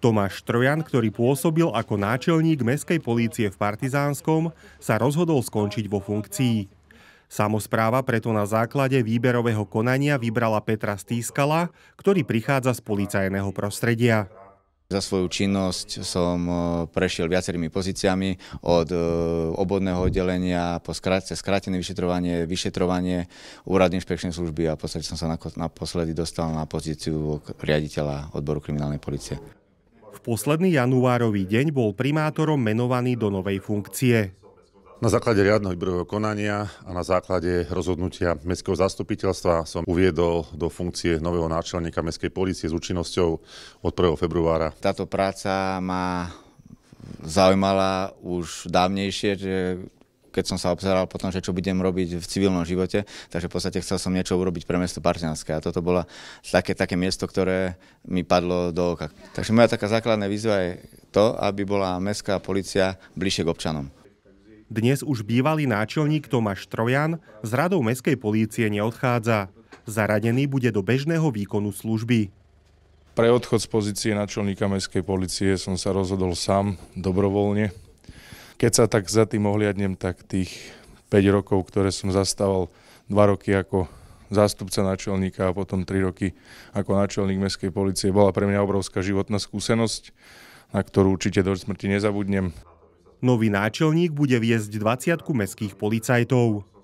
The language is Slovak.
Tomáš Trojan, ktorý pôsobil ako náčelník mestskej polície v Partizánskom, sa rozhodol skončiť vo funkcii. Samozpráva preto na základe výberového konania vybrala Petra Stýskala, ktorý prichádza z policajného prostredia. Za svoju činnosť som e, prešiel viacerými pozíciami od e, obodného oddelenia po skrátené skrátené vyšetrovanie, vyšetrovanie úrad inšpekčnej služby a v podstate som sa naposledy dostal na pozíciu riaditeľa odboru kriminálnej policie. V posledný januárový deň bol primátorom menovaný do novej funkcie. Na základe riadneho výberového konania a na základe rozhodnutia mestského zastupiteľstva som uviedol do funkcie nového náčelníka mestskej policie s účinnosťou od 1. februára. Táto práca ma zaujímala už dávnejšie, že keď som sa obzeral potom, že čo budem robiť v civilnom živote, takže v podstate chcel som niečo urobiť pre mesto Partianské a toto bolo také, také miesto, ktoré mi padlo do oka. Takže moja taká základná výzva je to, aby bola mestská policia bližšie k občanom. Dnes už bývalý náčelník Tomáš Trojan z radou mestskej polície neodchádza. Zaradený bude do bežného výkonu služby. Pre odchod z pozície náčelníka mestskej policie som sa rozhodol sám dobrovoľne. Keď sa tak za tým ohliadnem, tak tých 5 rokov, ktoré som zastával, 2 roky ako zástupca náčelníka a potom 3 roky ako náčelník mestskej policie, bola pre mňa obrovská životná skúsenosť, na ktorú určite do smrti nezabudnem. Nový náčelník bude viesť 20 mestských policajtov.